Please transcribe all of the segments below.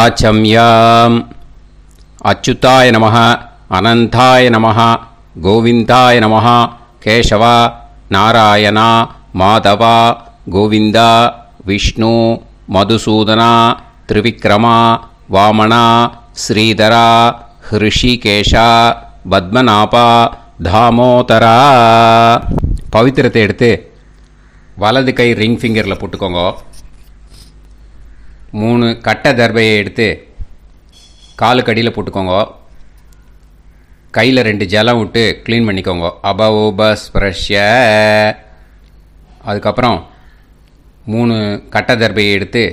ஆச்சம்யாம் அச்சுதாய நம அனந்தாய நம கோவிந்தாய நம கேசவா நாராயணா மாதவா கோவிந்தா விஷ்ணு மதுசூதனா திரிவிக்ரமா வாமணா ஸ்ரீதரா ஹிருஷிகேஷா பத்மநாபா தாமோதரா பவித்திரத்தை எடுத்து வலது கை ரிங் ஃபிங்கரில் போட்டுக்கோங்க மூணு கட்டை தர்பையை எடுத்து காலுக்கு அடியில் போட்டுக்கோங்க கையில் ரெண்டு ஜலம் விட்டு க்ளீன் பண்ணிக்கோங்க அபவோ பஸ் ப்ரஷ்ய அதுக்கப்புறம் மூணு கட்டை தர்பையை எடுத்து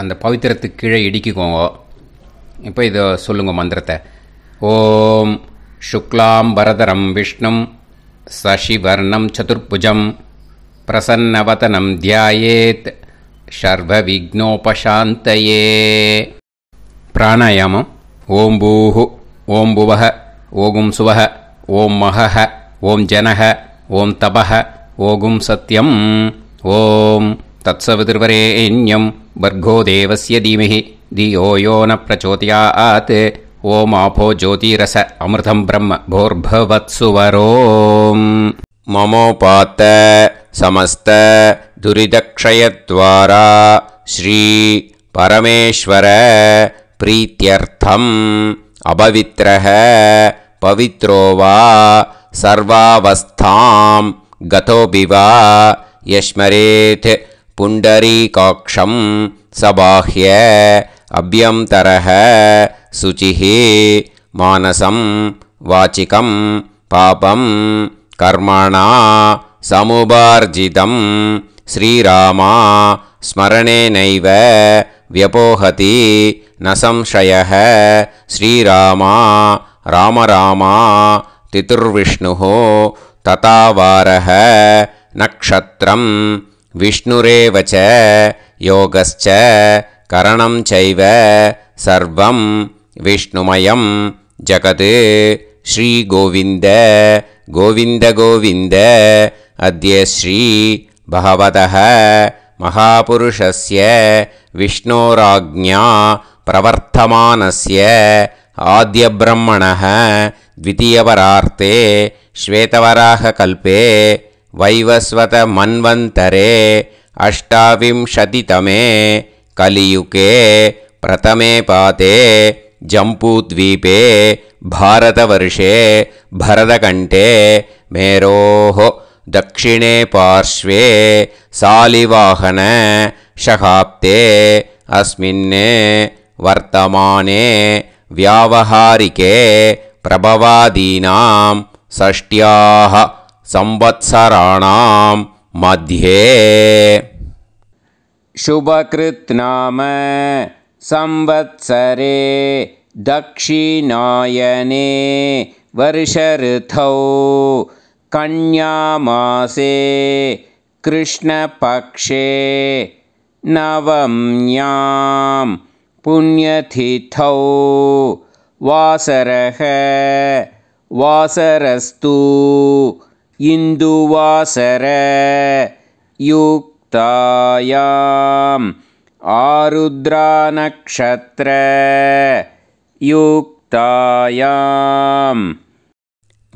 அந்த பவித்திரத்துக்கு கீழே இடிக்குக்கோங்க இப்போ இதை சொல்லுங்கள் மந்திரத்தை ஓம் சுக்லாம் பரதரம் விஷ்ணும் சசிவர்ணம் சதுர்புஜம் பிரசன்னவதனம் தியாயேத் शर्वविघ्नोपशान्तये ॐ भुवः ओगुं सुवः ॐ महः ॐ जनः ॐ तपः ओगुंसत्यम् ॐ तत्सवितुर्वरेण्यं भर्गो देवस्य धीमहि धियो यो न प्रचोदयात् आत् ओमापो ज्योतिरस अमृतम् ब्रह्म भोर्भवत्सुवरो ममोपात समस्त श्री श्रीपरमेश्वर प्रीत्यर्थम् अपवित्रः पवित्रो वा सर्वावस्थां गतोपि वा यश्मरेत् पुण्डरीकाक्षं सबाह्य अभ्यन्तरः शुचिः मानसं वाचिकं पापं कर्मणा समुपार्जितं श्रीरामा स्मरणेनैव व्यपोहति न संशयः श्रीरामा रामरामा तितुर्विष्णुः ततावारः नक्षत्रं विष्णुरेव च योगश्च करणं चैव सर्वं विष्णुमयं जगत् श्रीगोविन्द गोविन्दगोविन्द अद्य भगवतः महापुरुषस्य विष्णोराज्ञा प्रवर्तमानस्य आद्यब्रह्मणः द्वितीयवरार्ते श्वेतवराहकल्पे वैवस्वतमन्वन्तरे अष्टाविंशतितमे कलियुके प्रथमे पाते जम्पूद्वीपे भारतवर्षे भरतकण्ठे मेरोः दक्षिणे पार्श्वे सालिवाहने शहाप्ते अस्मिन्ने वर्तमाने व्यावहारिके प्रभवादीनां षष्ट्याः संवत्सराणां मध्ये शुभकृत् नाम संवत्सरे दक्षिणायने वर्षऋथौ कन्यामासे कृष्णपक्षे नवम्यां पुण्यतिथौ वासरः वासरस्तु इन्दुवासर युक्तायां आरुद्रानक्षत्र युक्तायां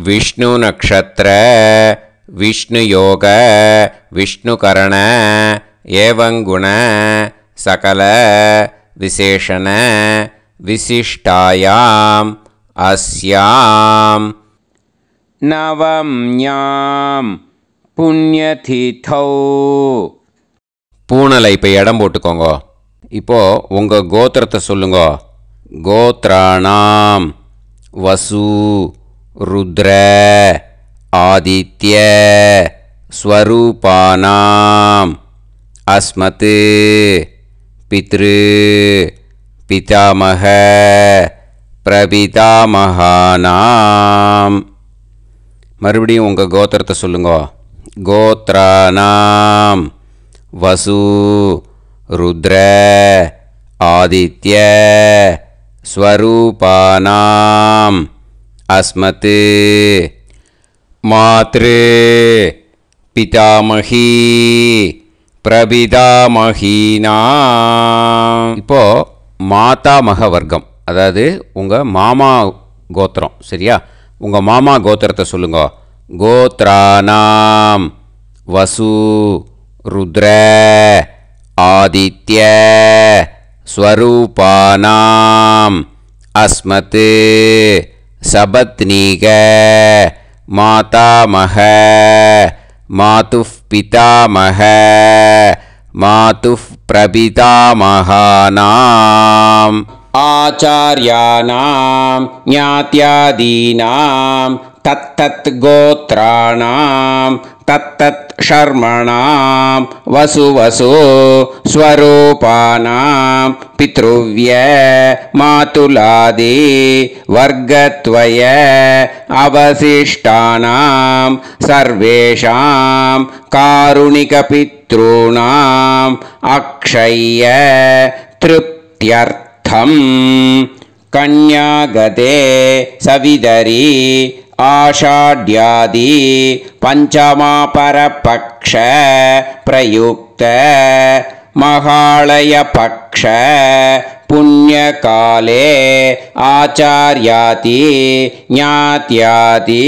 विष्णुनक्षत्र விஷ்ணு विष्णुयोग विष्णुकरण ஏவங்குண சகல विशेषण விசிஷ்டாயாம் அஸ்யாம் நவம்யாம் புண்ணியதிதோ பூனலை இப்போ இடம் போட்டுக்கோங்க இப்போ உங்கள் கோத்திரத்தை சொல்லுங்க கோத்ராணாம் வசு ருத்ர आदित्य स्वरूपानाम् अस्मत् पितृ पितामह பிரபிதாமகானாம் மறுபடியும் உங்கள் கோத்திரத்தை சொல்லுங்க கோத்ரானாம் வசு ருத்ர ஆதித்ய ஸ்வரூபானாம் அஸ்மத்து மாத்ரு பிதாமகி பிரபிதாமகினா இப்போது மாதாமக வர்க்கம் அதாவது உங்கள் மாமா கோத்திரம் சரியா உங்கள் மாமா கோத்திரத்தை சொல்லுங்க கோத்ரானாம் வசு ருத்ர ஆதித்ய ஸ்வரூபானாம் அஸ்மத்து சபத்னீக मातामह मातुः पितामह मातुः प्रपितामहानाम् आचार्याणां ज्ञात्यादीनां तत्तत् गोत्राणां तत्तत् शर्मणाम् वसुवसु स्वरूपानां पितृव्य मातुलादि वर्गत्वय अवशिष्टानाम् सर्वेषाम् कारुणिकपितॄणाम् अक्षय्य तृप्त्यर्थम् कन्यागते सविदरी பிரயுக்த पञ्चमापरपक्ष பக்ஷ महालयपक्ष புண்ணியகாலே ஆச்சாரியாதி ஞாத்தியாதி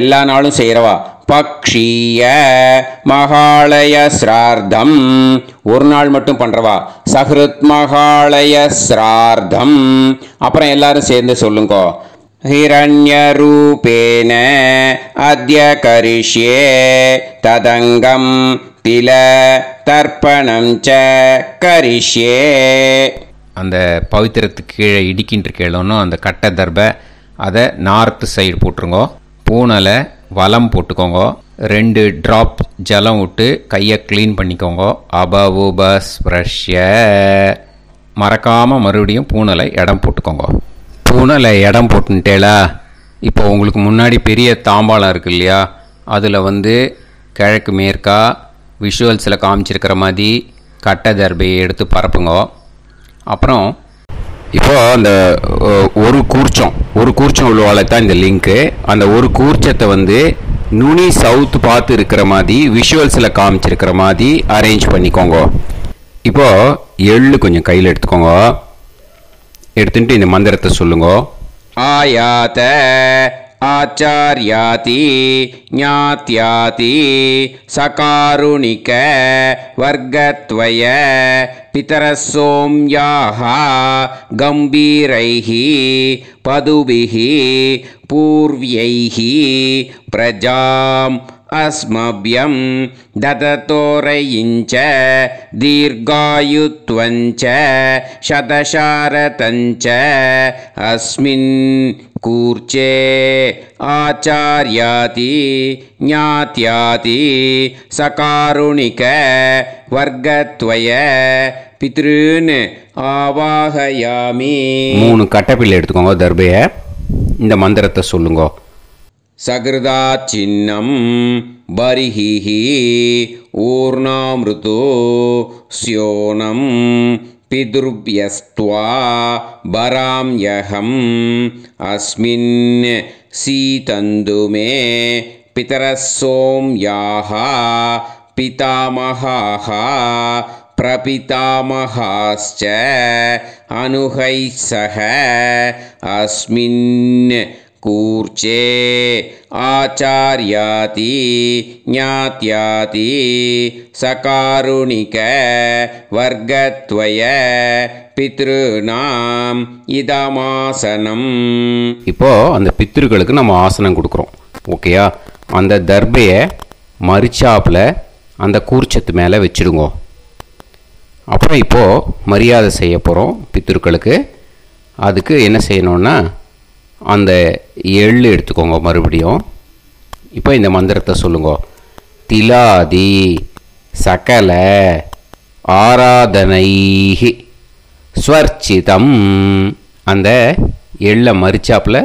எல்லா நாளும் செய்கிறவா பக்ஷீய மகாலய சிரார்த்தம் ஒரு நாள் மட்டும் பண்ணுறவா சஹ்ருத் மகாலய சிரார்த்தம் அப்புறம் எல்லாரும் சேர்ந்து சொல்லுங்கோ हिरण्यरूपेण अद्य करिष्ये तदङ्गं तिल தர்ப்பணம் ச கரிஷ்யே அந்த பவித்திரத்துக்கு கீழே இடிக்கின்ற கேளோன்னு அந்த கட்டை தர்பை அதை நார்த்து சைடு போட்டுருங்கோ பூனலை வளம் போட்டுக்கோங்க ரெண்டு ட்ராப் ஜலம் விட்டு கையை க்ளீன் பண்ணிக்கோங்க அபவுபஸ் ப்ரஷ்ய மறக்காமல் மறுபடியும் பூனலை இடம் போட்டுக்கோங்க தூணில் இடம் போட்டுன்ட்டேலா இப்போ உங்களுக்கு முன்னாடி பெரிய தாம்பாளம் இருக்கு இல்லையா அதில் வந்து கிழக்கு மேற்கா விஷுவல்ஸில் காமிச்சிருக்கிற மாதிரி கட்டை தர்பையை எடுத்து பரப்புங்க அப்புறம் இப்போது அந்த ஒரு கூர்ச்சம் ஒரு கூர்ச்சம் உள்ளவால தான் இந்த லிங்க்கு அந்த ஒரு கூர்ச்சத்தை வந்து நுனி சவுத் பார்த்து இருக்கிற மாதிரி விஷுவல்ஸில் காமிச்சிருக்கிற மாதிரி அரேஞ்ச் பண்ணிக்கோங்க இப்போது எள்ளு கொஞ்சம் கையில் எடுத்துக்கோங்க எடுத்துட்டு இந்த மந்திரத்தை சொல்லுங்கோ ஆயாத ஆச்சாரியாதி ஞாத்தியாதி சகாருணிக வர்க்கத்வய பிதரசோம்யாக கம்பீரைஹி பதுபிஹி பூர்வியைஹி பிரஜாம் अस्मभ्यं ददतोरयिञ्च दीर्घायुत्वञ्च शतशारतञ्च अस्मिन् कूर्चे आचार्याति ज्ञात्याति सकारुणिक वर्गत्वय பித்ருன்னு ஆவாகயாமி மூணு கட்டப்பில் எடுத்துக்கோங்க தர்பையை இந்த மந்திரத்தை சொல்லுங்க सकृदाच्छिन्नं बर्हिः ऊर्णामृतो स्योनं पितृव्यस्त्वा बराम्यहं यहम् अस्मिन् सीतन्दुमे पितरः सों पितामहाः प्रपितामहाश्च अनुहैः सह अस्मिन् கூர்ச்சே ஆச்சாரியாதி ஞாத்யாதி சகாருணிக வர்க்கத்வய பித்ருநாம் இதமாசனம் இப்போது அந்த பித்ருக்களுக்கு நம்ம ஆசனம் கொடுக்குறோம் ஓகேயா அந்த தர்பையை மறிச்சாப்பில் அந்த கூர்ச்சத்து மேலே வச்சுடுங்கோ அப்புறம் இப்போது மரியாதை செய்ய போகிறோம் பித்திருக்களுக்கு அதுக்கு என்ன செய்யணுன்னா அந்த எள்ளு எடுத்துக்கோங்க மறுபடியும் இப்போ இந்த மந்திரத்தை சொல்லுங்க திலாதி சகல ஆராதனைகி ஸ்வர்ச்சிதம் அந்த எள்ளை மறிச்சாப்பில்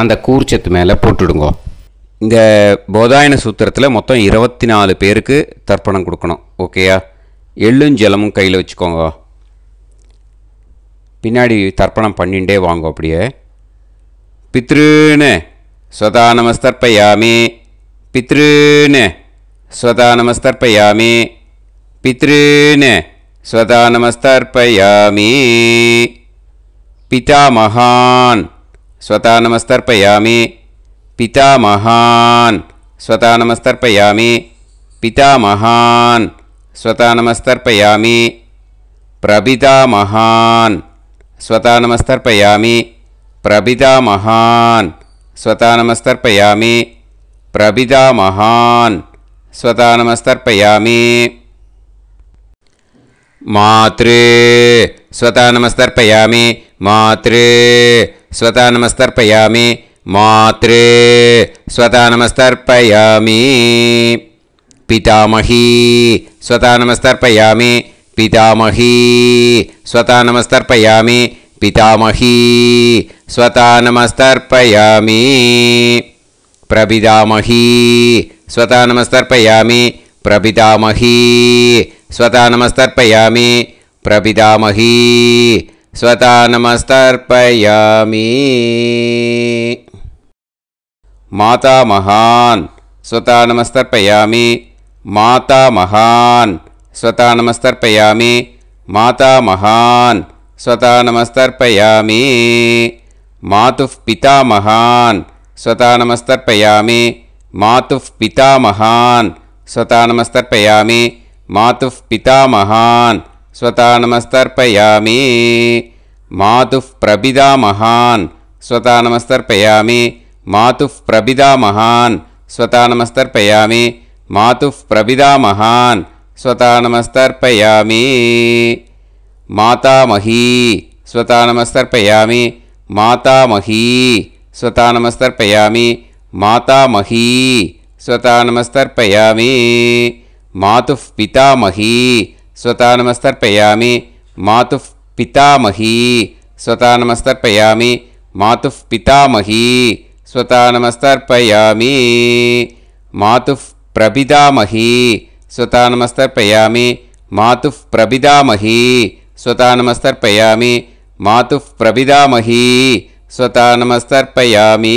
அந்த கூர்ச்சத்து மேலே போட்டுடுங்க இந்த போதாயன சூத்திரத்தில் மொத்தம் இருபத்தி நாலு பேருக்கு தர்ப்பணம் கொடுக்கணும் ஓகேயா எள்ளும் ஜலமும் கையில் வச்சுக்கோங்க பின்னாடி தர்ப்பணம் பண்ணிகிட்டே வாங்க அப்படியே पितॄन् स्वदानमस्तर्पयामि पितॄन् स्वदानमस्तर्पयामि पितॄन् स्वदानमस्तर्पयामि पितामहान् स्वदानमस्तर्पयामि पितामहान् स्वदानमस्तर्पयामि पितामहान् स्वदानमस्तर्पयामि प्रपितामहान् स्वदानमस्तर्पयामि प्रभिधा महान् स्वतानमस्तर्पयामि प्रविधा महान् स्वतानमस्तर्पयामि मातृ स्वतानमस्तर्पयामि मातृ स्वतानमस्तर्पयामि नमस्तर्पयामि पितामही स्वतानमस्तर्पयामि पितामही स्वतानमस्तर्पयामि पितामही स्वता स्वता स्वता नमस्तर्पयामि नमस्तर्पयामि नमस्तर्पयामि स्वता नमस्तर्पयामि माता प्रभिदामही स्वता नमस्तर्पयामि माता मातामहान् स्वता नमस्तर्पयामि माता मातामहान् स्वतानमस्तर्पयामि मातुः पितामहान् स्वतानमस्तर्पयामि मातुः पितामहान् स्वतानमस्तर्पयामि मातुः पितामहान् स्वतानमस्तर्पयामि मातुः प्रभिधा महान् स्वतानमस्तर्पयामि मातुः प्रभिधा महान् स्वतानमस्तर्पयामि मातुः प्रभिधा महान् स्वतानमस्तर्पयामि मातामही स्वता नमस्तर्पयामि मातामही स्वता नमस्तर्पयामि मातामही स्वता नमस्तर्पयामि मातुः पितामही स्वता नमस्तर्पयामि मातुः पितामही स्वता नमस्तर्पयामि मातुः पितामही स्वता नमस्तर्पयामि मातुः प्रपितामही स्वता नमस्तर्पयामि मातुः प्रपितामही स्वतानमस्तर्पयामि मातुः प्रपिदामही स्वतानमस्तर्पयामि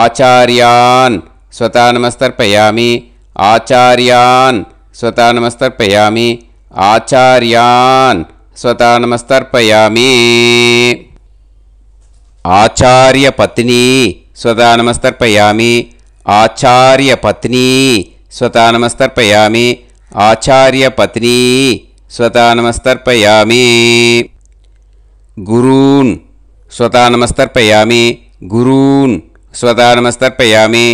आचार्यान् स्वतानमस्तर्पयामि आचार्यान् स्वतानमस्तर्पयामि आचार्यान् स्वतानमस्तर्पयामि आचार्यपत्नी स्वतानमस्तर्पयामि आचार्यपत्नी स्वतानमस्तर्पयामि आचार्यपत्नी स्वता नमस्तर्पयामि गुरून् स्वता नमस्तर्पयामि गुरून् स्वता नमस्तर्पयामि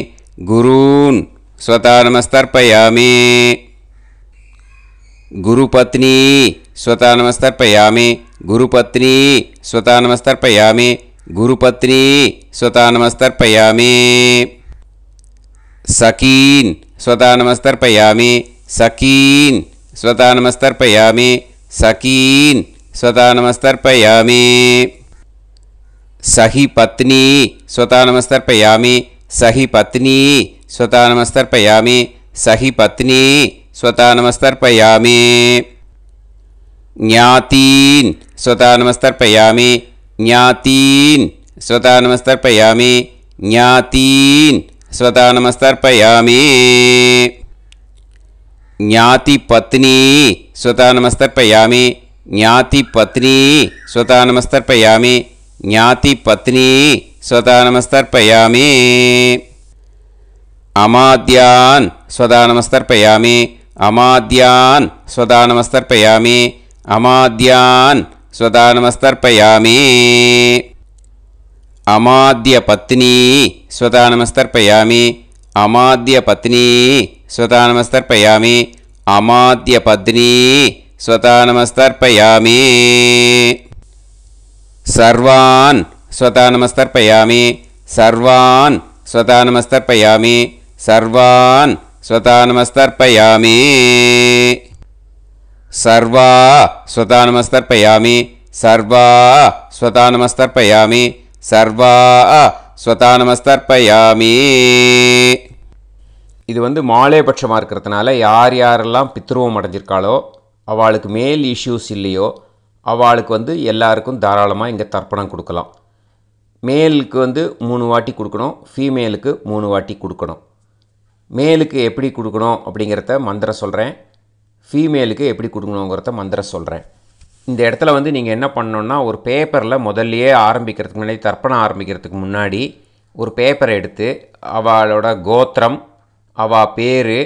गुरून् स्वता नमस्तर्पयामि गुरुपत्नी स्वता नमस्तर्पयामि गुरुपत्नी स्वता नमस्तर्पयामि गुरुपत्नी स्वता नमस्तर्पयामि सकीन् स्वता नमस्तर्पयामि सकीन् स्वतानमस्तर्पयामि सखीन् स्वतानमस्तर्पयामि सहि पत्नी स्वतानमस्तर्पयामि सहि पत्नी स्वतानमस्तर्पयामि सहि पत्नी स्वतानमस्तर्पयामि ज्ञातीन् स्वतानमस्तर्पयामि ज्ञातीन् स्वतानमस्तर्पयामि ज्ञातीन् स्वतानमस्तर्पयामि ज्ञातिपत्नी स्वतः नमस्तर्पयामि ज्ञातिपत्नी स्वतः नमस्तर्पयामि ज्ञातिपत्नी स्वतः नमस्तर्पयामि अमाद्यान् स्वदा नमस्तर्पयामि अमाद्यान् स्वदा नमस्तर्पयामि अमाद्यान् स्वदा नमस्तर्पयामि अमाद्यपत्नी स्वदा नमस्तर्पयामि अमाद्यपत्नी स्वतानमस्तर्पयामि अमाद्यपत्नी स्वतानमस्तर्पयामि सर्वान् स्वतानमस्तर्पयामि सर्वान् स्वतानमस्तर्पयामि सर्वान् स्वतानमस्तर्पयामि सर्वा स्वतानमस्तर्पयामि सर्वा स्वतानमस्तर्पयामि सर्वा स्वतानमस्तर्पयामि இது வந்து மாலேபட்சமாக இருக்கிறதுனால யார் யாரெல்லாம் பித்ருவம் அடைஞ்சிருக்காளோ அவளுக்கு மேல் இஷ்யூஸ் இல்லையோ அவளுக்கு வந்து எல்லாருக்கும் தாராளமாக இங்கே தர்ப்பணம் கொடுக்கலாம் மேலுக்கு வந்து மூணு வாட்டி கொடுக்கணும் ஃபீமேலுக்கு மூணு வாட்டி கொடுக்கணும் மேலுக்கு எப்படி கொடுக்கணும் அப்படிங்கிறத மந்திரம் சொல்கிறேன் ஃபீமேலுக்கு எப்படி கொடுக்கணுங்கிறத மந்திரம் சொல்கிறேன் இந்த இடத்துல வந்து நீங்கள் என்ன பண்ணணுன்னா ஒரு பேப்பரில் முதல்லையே ஆரம்பிக்கிறதுக்கு முன்னாடி தர்ப்பணம் ஆரம்பிக்கிறதுக்கு முன்னாடி ஒரு பேப்பரை எடுத்து அவளோட கோத்திரம் அவள் பேர்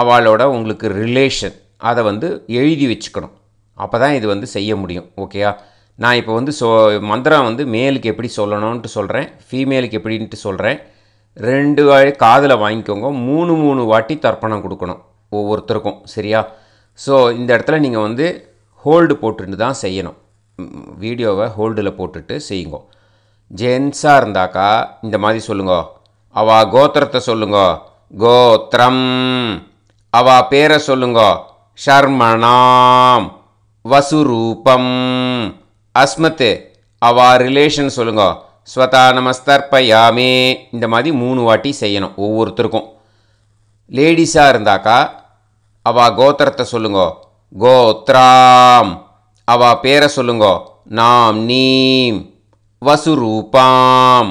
அவளோட உங்களுக்கு ரிலேஷன் அதை வந்து எழுதி வச்சுக்கணும் அப்போ தான் இது வந்து செய்ய முடியும் ஓகேயா நான் இப்போ வந்து சொ மந்திரம் வந்து மேலுக்கு எப்படி சொல்லணும்ன்ட்டு சொல்கிறேன் ஃபீமேலுக்கு எப்படின்ட்டு சொல்கிறேன் ரெண்டு காதில் வாங்கிக்கோங்க மூணு மூணு வாட்டி தர்ப்பணம் கொடுக்கணும் ஒவ்வொருத்தருக்கும் சரியா ஸோ இந்த இடத்துல நீங்கள் வந்து ஹோல்டு போட்டுட்டு தான் செய்யணும் வீடியோவை ஹோல்டில் போட்டுட்டு செய்யுங்க ஜென்ஸாக இருந்தாக்கா இந்த மாதிரி சொல்லுங்க அவள் கோத்திரத்தை சொல்லுங்கள் கோத்திரம் அவா பேரை சொல்லுங்கோ ஷர்மணாம் வசுரூபம் அஸ்மத்து அவா ரிலேஷன் சொல்லுங்கோ ஸ்வதா நமஸ்தர்பயாமே இந்த மாதிரி மூணு வாட்டி செய்யணும் ஒவ்வொருத்தருக்கும் லேடிஸாக இருந்தாக்கா அவ கோத்திரத்தை சொல்லுங்க கோத்ராம் அவ பேரை சொல்லுங்கோ நாம் நீம் வசுரூபாம்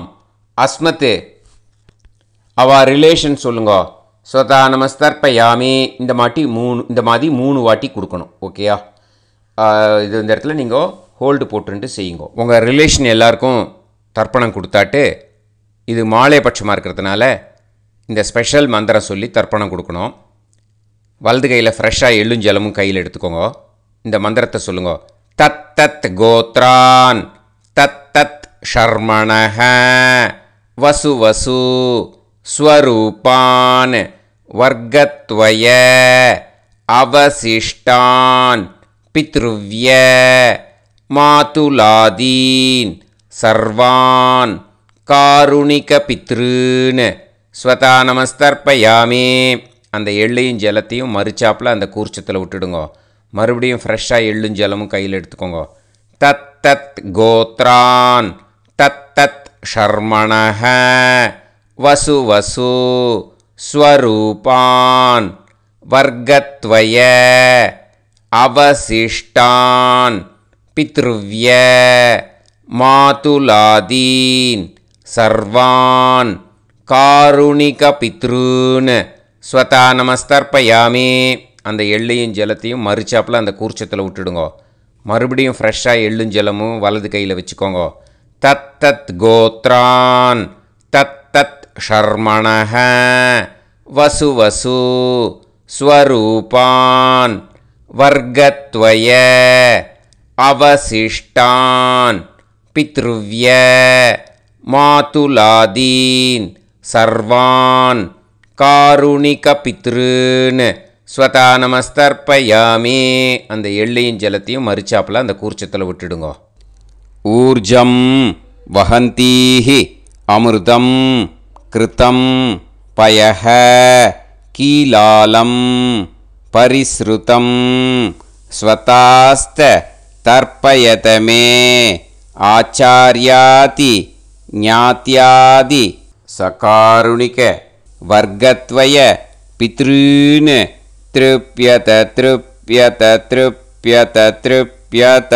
அஸ்மத்து அவா ரிலேஷன் சொல்லுங்க ஸ்வதா நமஸ்தர்பயாமி இந்த மாட்டி மூணு இந்த மாதிரி மூணு வாட்டி கொடுக்கணும் ஓகேயா இது இந்த இடத்துல நீங்கள் ஹோல்டு போட்டுன்ட்டு செய்யுங்க உங்கள் ரிலேஷன் எல்லாருக்கும் தர்ப்பணம் கொடுத்தாட்டு இது மாலை பட்சமாக இருக்கிறதுனால இந்த ஸ்பெஷல் மந்திரம் சொல்லி தர்ப்பணம் கொடுக்கணும் வலது கையில் ஃப்ரெஷ்ஷாக எள்ளுஞ்சலமும் கையில் எடுத்துக்கோங்க இந்த மந்திரத்தை சொல்லுங்க தத் தத் கோத்ரான் தத் தத் ஷர்மண வசு வசு स्वरूपान् वर्गत्वय अवशिष्टान् पितृव्य मातुलादीन् सर्वान् காருணிகபித்ருன்னு ஸ்வதா நமஸ்தர்ப்பயாமே அந்த எள்ளையும் ஜலத்தையும் மறுச்சாப்பில் அந்த கூர்ச்சத்தில் விட்டுடுங்கோ மறுபடியும் ஃப்ரெஷ்ஷாக எள்ளும் ஜலமும் கையில் எடுத்துக்கோங்க தத் தத் கோத்ரான் தத் தத் ஷர்மணஹ वसु वसु வர்க்கத்வய वर्गत्वय अवशिष्टान् पितृव्य சர்வான் सर्वान् காருணிகபித்ருன்னு ஸ்வதா நமஸ்தர்ப்பயாமே அந்த எள்ளையும் ஜலத்தையும் மறுச்சாப்பில் அந்த கூர்ச்சத்தில் விட்டுடுங்கோ மறுபடியும் ஃப்ரெஷ்ஷாக எள்ளும் ஜலமும் வலது கையில் வச்சுக்கோங்க தத் தத் கோத்ரான் தத் ஷர்மணக வசு வசு வர்க்கத்வய அவசிஷ்டான் பித்ருவிய மாதுலாதீன் சர்வான் காருணிக பித்ருன்னு ஸ்வதா நமஸ்தர்ப்பயாமே அந்த எள்ளையும் ஜலத்தையும் மறிச்சாப்பில் அந்த கூர்ச்சத்தில் விட்டுடுங்க ஊர்ஜம் வகந்தீஹி அமிர்தம் கிருத்தம் பயக கீலாலம் பரிசுருத்தம் ஸ்வதாஸ்த தர்ப்பயதமே ஆச்சாரியாதி ஞாத்தியாதி சகாருணிக வர்க்கத்வய பித்ருன் திருப்பியத திருப்பியத திருப்பியத திருப்பியத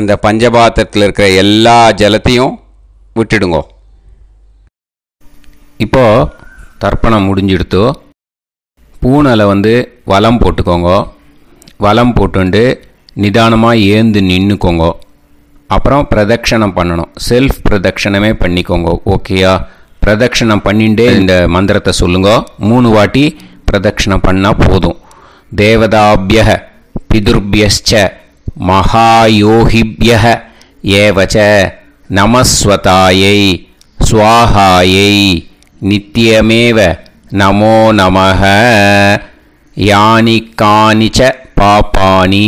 அந்த பஞ்சபாத்திரத்தில் இருக்கிற எல்லா ஜலத்தையும் விட்டுடுங்கோ இப்போது தர்ப்பணம் முடிஞ்சிடுத்து பூனையில் வந்து வலம் போட்டுக்கோங்க வலம் போட்டுண்டு நிதானமாக ஏந்து நின்றுக்கோங்க அப்புறம் பிரதட்சணம் பண்ணணும் செல்ஃப் பிரதட்சணமே பண்ணிக்கோங்க ஓகேயா பிரதட்சணம் பண்ணிட்டு இந்த மந்திரத்தை சொல்லுங்க மூணு வாட்டி பிரதட்சணம் பண்ணால் போதும் தேவதாபிய பிதுர்பியச்ச மகாயோகிபிய ஏவச்ச நமஸ்வதாயை சுவாகாயை नित्यमेव नमो नमः यानि कानि च पापानि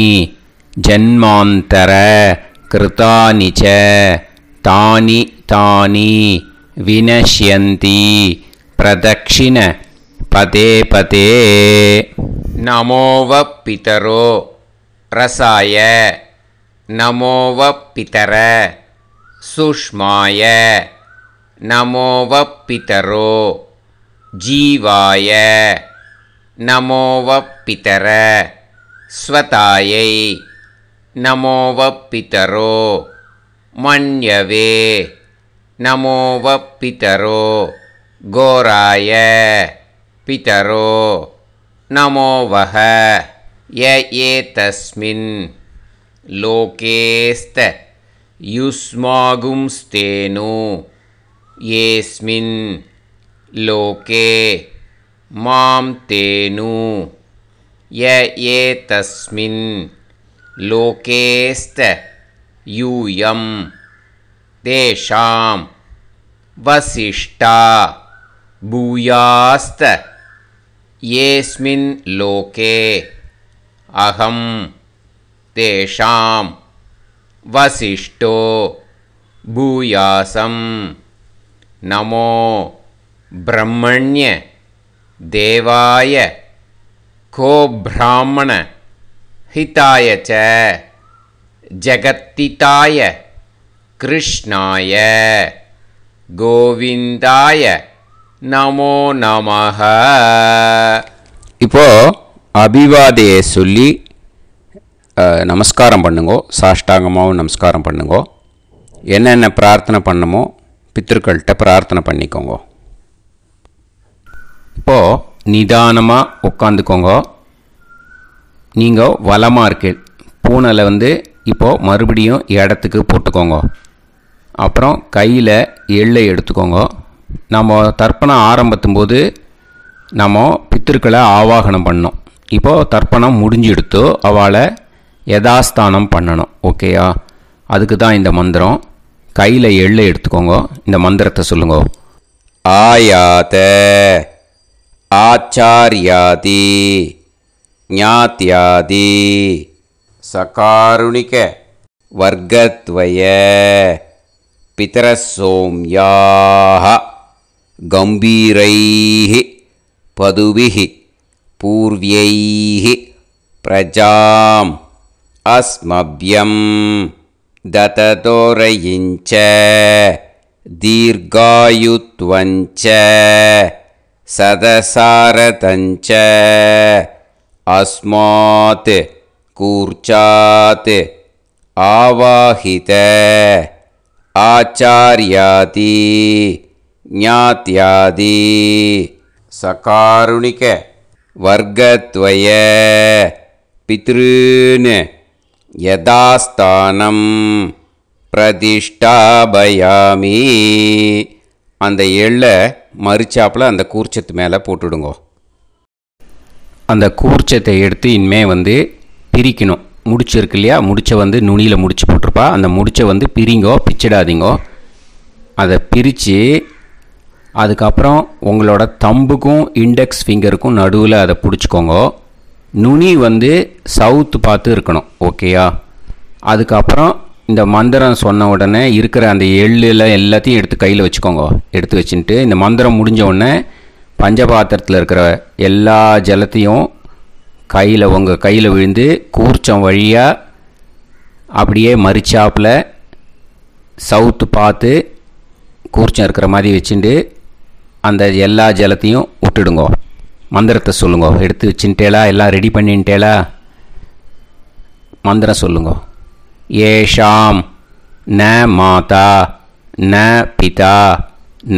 जन्मान्तर कृतानि च तानि तानि विनश्यन्ति प्रदक्षिण पते नमो वपितरो रसाय वपितर सुष्माय नमो पितरो जीवाय नमो पितर स्वतायै नमो पितरो मण्यवे नमो पितरो गोराय पितरो नमो वः येतस्मिन् लोकेस्तयुष्मागुंस्तेनु येस्मिन् लोके मां तेनु य एतस्मिन् लोकेस्त यूयं तेषां वसिष्ठा भूयास्तेस्मिन् लोके अहं तेषां वसिष्ठो भूयासम् நமோ பிரம்மண்ய தேவாய கோபிராமண ஹிதாய हिताय च जगत्तिताय கோவிந்தாய நமோ நமக இப்போது அபிவாதையை சொல்லி நமஸ்காரம் பண்ணுங்கோ சாஷ்டாங்கமாகவும் நமஸ்காரம் பண்ணுங்கோ என்னென்ன பிரார்த்தனை பண்ணமோ பித்திருக்கள்கிட்ட பிரார்த்தனை பண்ணிக்கோங்க இப்போது நிதானமாக உட்காந்துக்கோங்க நீங்கள் வளமாக இருக்கு பூனலை வந்து இப்போது மறுபடியும் இடத்துக்கு போட்டுக்கோங்க அப்புறம் கையில் எள்ளை எடுத்துக்கோங்க நம்ம தர்ப்பணம் ஆரம்பத்தும் போது நம்ம பித்திருக்களை ஆவாகனம் பண்ணோம் இப்போது தர்ப்பணம் முடிஞ்சு எடுத்து அவளை யதாஸ்தானம் பண்ணணும் ஓகேயா அதுக்கு தான் இந்த மந்திரம் கையில் எள்ளை எடுத்துக்கோங்க இந்த மந்திரத்தை சொல்லுங்க ஆயாத ஆச்சாரியாதி ஞாத்யாதி சகாருணிக வர்க்கத்வய பிதரசோம்யாக கம்பீரைः பதுவிः पूर्व्यैः பிரஜாம் அஸ்மபியம் दततोरयिञ्च दीर्घायुत्वञ्च सदसारतञ्च अस्मात् कूर्चात् आवाहित आचार्यादि ज्ञात्यादि सकारुणिकवर्गद्वय पितॄन् யதாஸ்தானம் பிரதிஷ்டாபயாமி அந்த எள்ளை மறிச்சாப்பில் அந்த கூர்ச்சத்து மேலே போட்டுடுங்கோ அந்த கூர்ச்சத்தை எடுத்து இனிமே வந்து பிரிக்கணும் முடிச்சிருக்கு இல்லையா முடிச்ச வந்து நுனியில் முடிச்சு போட்டிருப்பா அந்த முடிச்சை வந்து பிரிங்கோ பிச்சிடாதீங்கோ அதை பிரித்து அதுக்கப்புறம் உங்களோட தம்புக்கும் இண்டெக்ஸ் ஃபிங்கருக்கும் நடுவில் அதை பிடிச்சிக்கோங்க நுனி வந்து சவுத் பார்த்து இருக்கணும் ஓகேயா அதுக்கப்புறம் இந்த மந்திரம் சொன்ன உடனே இருக்கிற அந்த எள்ளில் எல்லாத்தையும் எடுத்து கையில் வச்சுக்கோங்க எடுத்து வச்சுட்டு இந்த மந்திரம் முடிஞ்ச உடனே பஞ்சபாத்திரத்தில் இருக்கிற எல்லா ஜலத்தையும் கையில் உங்கள் கையில் விழுந்து கூர்ச்சம் வழியாக அப்படியே மறிச்சாப்பில் சவுத்து பார்த்து கூர்ச்சம் இருக்கிற மாதிரி வச்சுட்டு அந்த எல்லா ஜலத்தையும் விட்டுடுங்கோ மந்திரத்தை சொல்லுங்க எடுத்து வச்சுட்டேலா எல்லாம் ரெடி பண்ணிட்டேலா மந்திரம் சொல்லுங்க ஏஷாம் ந மாதா ந பிதா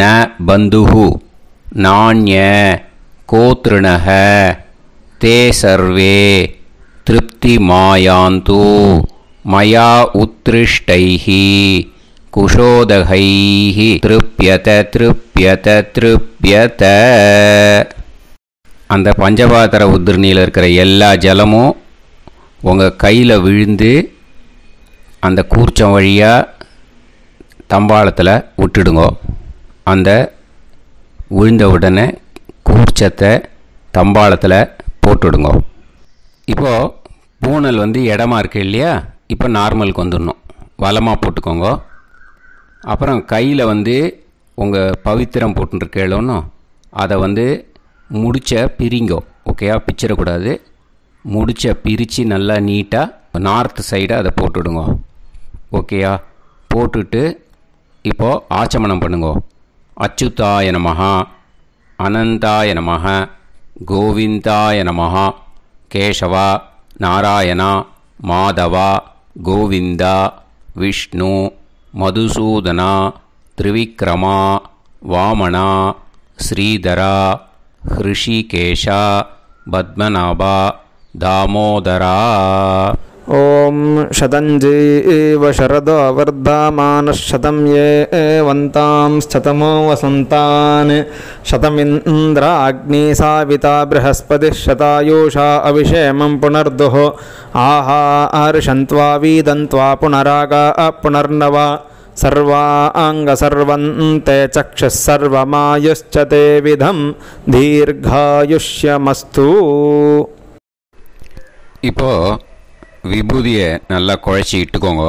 ந பந்துஹு நானிய கோத்ருணக தே சர்வே திருப்தி மாயாந்து மயா உத்ருஷ்டைஹி குஷோதகைஹி திருப்பியத திருப்பியத திருப்பியத அந்த பஞ்சபாத்திர உதிரணியில் இருக்கிற எல்லா ஜலமும் உங்கள் கையில் விழுந்து அந்த கூர்ச்சம் வழியாக தம்பாளத்தில் விட்டுடுங்க அந்த விழுந்த உடனே கூர்ச்சத்தை தம்பாளத்தில் போட்டுடுங்கோ இப்போது பூனல் வந்து இடமா இருக்குது இல்லையா இப்போ நார்மலுக்கு வந்துடணும் வளமாக போட்டுக்கோங்க அப்புறம் கையில் வந்து உங்கள் பவித்திரம் போட்டுருக்கேளோன்னு அதை வந்து முடிச்ச பிரிங்கோ ஓகேயா பிச்சிடக்கூடாது முடிச்ச பிரித்து நல்லா நீட்டாக நார்த் சைடாக அதை போட்டுவிடுங்க ஓகேயா போட்டுட்டு இப்போது ஆச்சமனம் பண்ணுங்க அச்சுதாய நமஹா அனந்தாய நமஹ கோவிந்தாய நமஹா கேசவா நாராயணா மாதவா கோவிந்தா விஷ்ணு மதுசூதனா திரிவிக்ரமா வாமனா ஸ்ரீதரா हृषि केशा दामोदरा ॐ शतञ्जीव इव शरदो ये एवतां स्तमो वसन्तान् शतमिन्द्राग्निसाविता बृहस्पतिः शतायुषा अविषेमं पुनर्दुः आहा अर्षन्त्वा वीदन्त्वा पुनरागा पुनर्नवा सर्वाङ्गसर्वन्ते சர்வந்தே சக்ஷ ते विधं தீர்காயுஷ்யமஸ்து இப்போ விபூதியை நல்லா குழைச்சி இட்டுக்கோங்க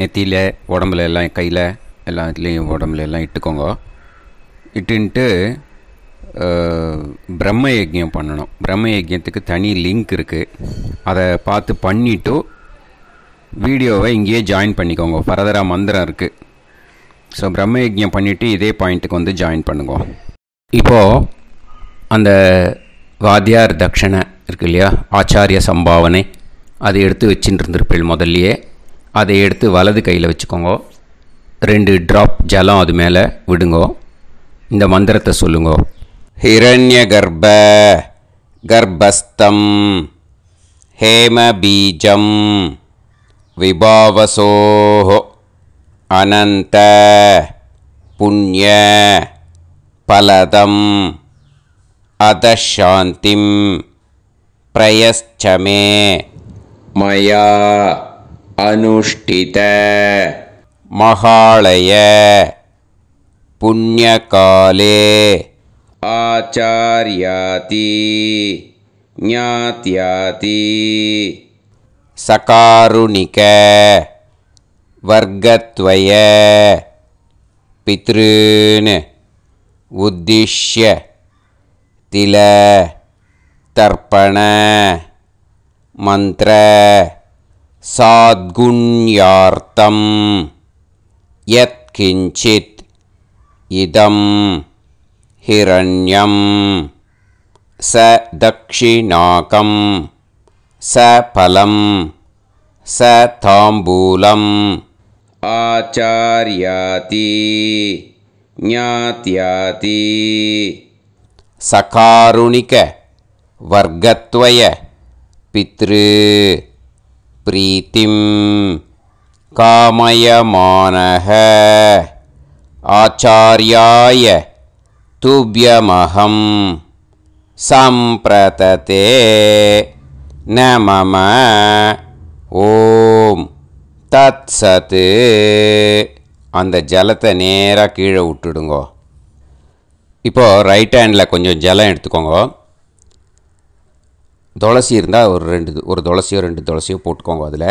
நெத்தியில் உடம்புல எல்லாம் கையில் எல்லாத்துலேயும் உடம்புல எல்லாம் இட்டுக்கோங்க இட்டுன்ட்டு பிரம்ம யஜ்யம் பண்ணணும் பிரம்ம யஜ்யத்துக்கு தனி லிங்க் இருக்குது அதை பார்த்து பண்ணிவிட்டு வீடியோவை இங்கேயே ஜாயின் பண்ணிக்கோங்க ஃபர்தராக மந்திரம் இருக்குது ஸோ பிரம்ம யஜ்யம் பண்ணிவிட்டு இதே பாயிண்ட்டுக்கு வந்து ஜாயின் பண்ணுங்க இப்போது அந்த வாத்தியார் தட்சணை இருக்கு இல்லையா ஆச்சாரிய சம்பாவனை அதை எடுத்து வச்சுட்டு இருந்திருப்பீள் முதல்லையே அதை எடுத்து வலது கையில் வச்சுக்கோங்க ரெண்டு ட்ராப் ஜலம் அது மேலே விடுங்கோ இந்த மந்திரத்தை சொல்லுங்க ஹிரண்ய கர்ப்ப கர்ப்பஸ்தம் ஹேமபீஜம் विभावसोः अनन्त पुण्यफलदम् अधशान्तिं प्रयश्चमे मया अनुष्ठित महालय पुण्यकाले आचार्याति ज्ञात्याति वर्गत्वय पितॄन् उद्दिश्य मंत्र, साद्गुण्यार्थं यत्किञ्चित् इदं हिरण्यं स दक्षिणाकम् स फलं स ताम्बूलम् आचार्याती ज्ञात्याति सकारुणिकवर्गत्वय पितृ प्रीतिं कामयमानः आचार्याय तुभ्यमहं सम्प्रतते न ஓம் தத் சத்து அந்த ஜலத்தை நேராக கீழே விட்டுடுங்கோ இப்போது ரைட் ஹேண்டில் கொஞ்சம் ஜலம் எடுத்துக்கோங்க துளசி இருந்தால் ஒரு ரெண்டு ஒரு துளசியோ ரெண்டு துளசியோ போட்டுக்கோங்க அதில்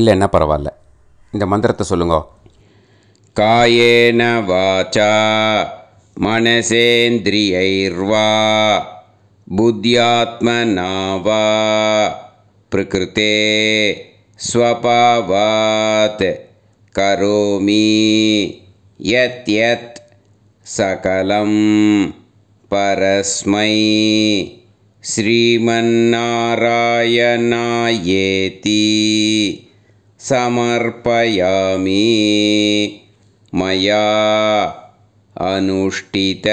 இல்லைன்னா பரவாயில்ல இந்த மந்திரத்தை சொல்லுங்க காயேன வாச்சா மனசேந்திரியைர்வா बुद्ध्यात्मना वा प्रकृते स्वपावात् करोमि यत् यत् सकलं परस्मै श्रीमन्नारायणायेति समर्पयामि मया अनुष्ठित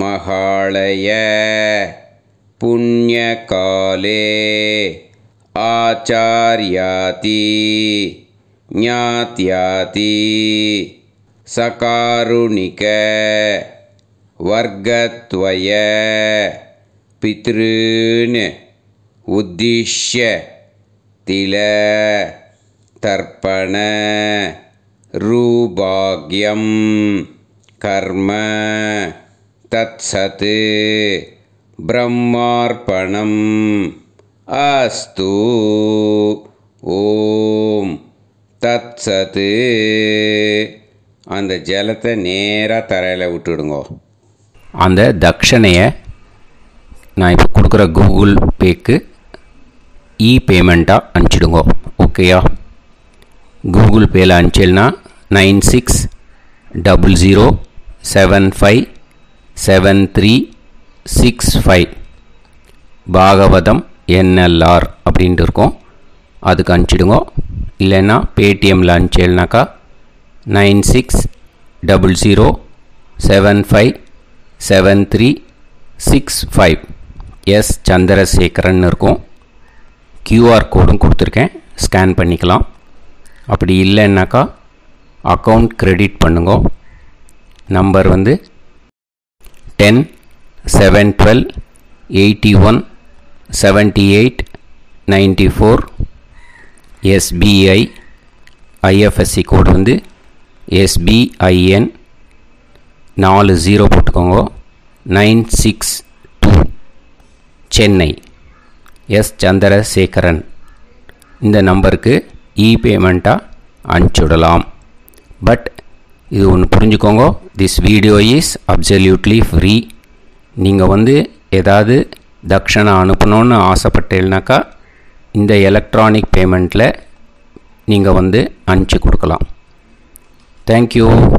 महालय पुण्यकाले आचार्याति ज्ञात्याति सकारुणिक वर्गत्वय पितॄन् उद्दिश्य तिल तर्पण रूभाग्यं कर्म तत्सत् பிரம்மார்ப்பணம் அஸ்து ஓம் தத் அந்த ஜலத்தை நேராக தரையில் விட்டுடுங்க அந்த தட்சணையை நான் இப்போ கொடுக்குற கூகுள் பேக்கு இ பேமெண்ட்டாக அனுப்பிச்சிடுங்கோ ஓகேயா கூகுள் பேயில் அனுப்பிச்சிடனா nine six double zero seven five seven three six five Bhagavatam NLR அப்படின்ட்டு இருக்கும் அதுக்கு அனுப்பிச்சிடுங்க இல்லைன்னா பேடிஎம்மில் அனுப்பிச்சேல்னாக்கா nine six double zero seven five seven three six five S Chandrasekaran இருக்கும் க்யூஆர் கோடும் கொடுத்துருக்கேன் ஸ்கேன் பண்ணிக்கலாம் அப்படி இல்லைன்னாக்கா அக்கௌண்ட் க்ரெடிட் பண்ணுங்க நம்பர் வந்து ten seven twelve eighty one seventy eight ninety four SBI IFSC code வந்து எஸ்பிஐஎன் நாலு ஜீரோ போட்டுக்கோங்க nine six two Chennai S Chandrasekaran இந்த நம்பருக்கு இ பேமெண்ட்டாக அனுப்பிச்சுடலாம் பட் இது ஒன்று புரிஞ்சுக்கோங்க this video is absolutely free நீங்கள் வந்து ஏதாவது தக்ஷணை அனுப்பணும்னு ஆசைப்பட்டேன்னாக்கா இந்த எலக்ட்ரானிக் பேமெண்ட்டில் நீங்கள் வந்து அனுப்பிச்சி கொடுக்கலாம் தேங்க்யூ